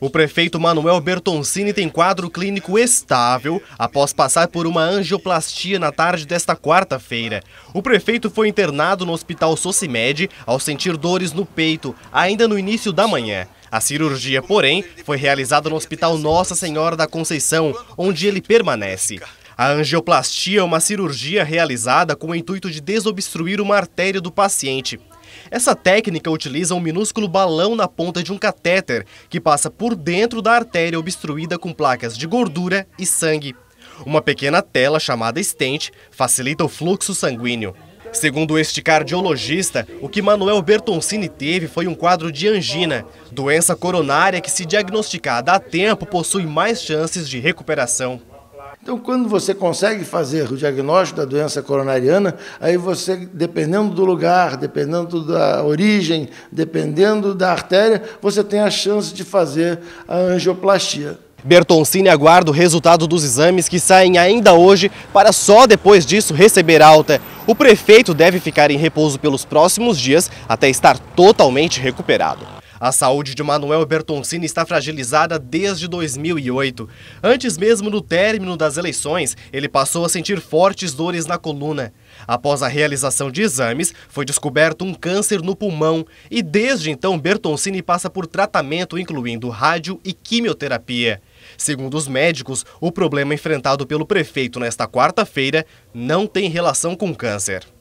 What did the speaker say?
O prefeito Manuel Bertoncini tem quadro clínico estável após passar por uma angioplastia na tarde desta quarta-feira. O prefeito foi internado no Hospital Socimed ao sentir dores no peito, ainda no início da manhã. A cirurgia, porém, foi realizada no Hospital Nossa Senhora da Conceição, onde ele permanece. A angioplastia é uma cirurgia realizada com o intuito de desobstruir uma artéria do paciente. Essa técnica utiliza um minúsculo balão na ponta de um catéter, que passa por dentro da artéria obstruída com placas de gordura e sangue. Uma pequena tela chamada estente facilita o fluxo sanguíneo. Segundo este cardiologista, o que Manuel Bertoncini teve foi um quadro de angina, doença coronária que, se diagnosticada a tempo, possui mais chances de recuperação. Então, quando você consegue fazer o diagnóstico da doença coronariana, aí você, dependendo do lugar, dependendo da origem, dependendo da artéria, você tem a chance de fazer a angioplastia. Bertoncini aguarda o resultado dos exames que saem ainda hoje para só depois disso receber alta. O prefeito deve ficar em repouso pelos próximos dias até estar totalmente recuperado. A saúde de Manuel Bertoncini está fragilizada desde 2008. Antes mesmo do término das eleições, ele passou a sentir fortes dores na coluna. Após a realização de exames, foi descoberto um câncer no pulmão e desde então Bertoncini passa por tratamento incluindo rádio e quimioterapia. Segundo os médicos, o problema enfrentado pelo prefeito nesta quarta-feira não tem relação com câncer.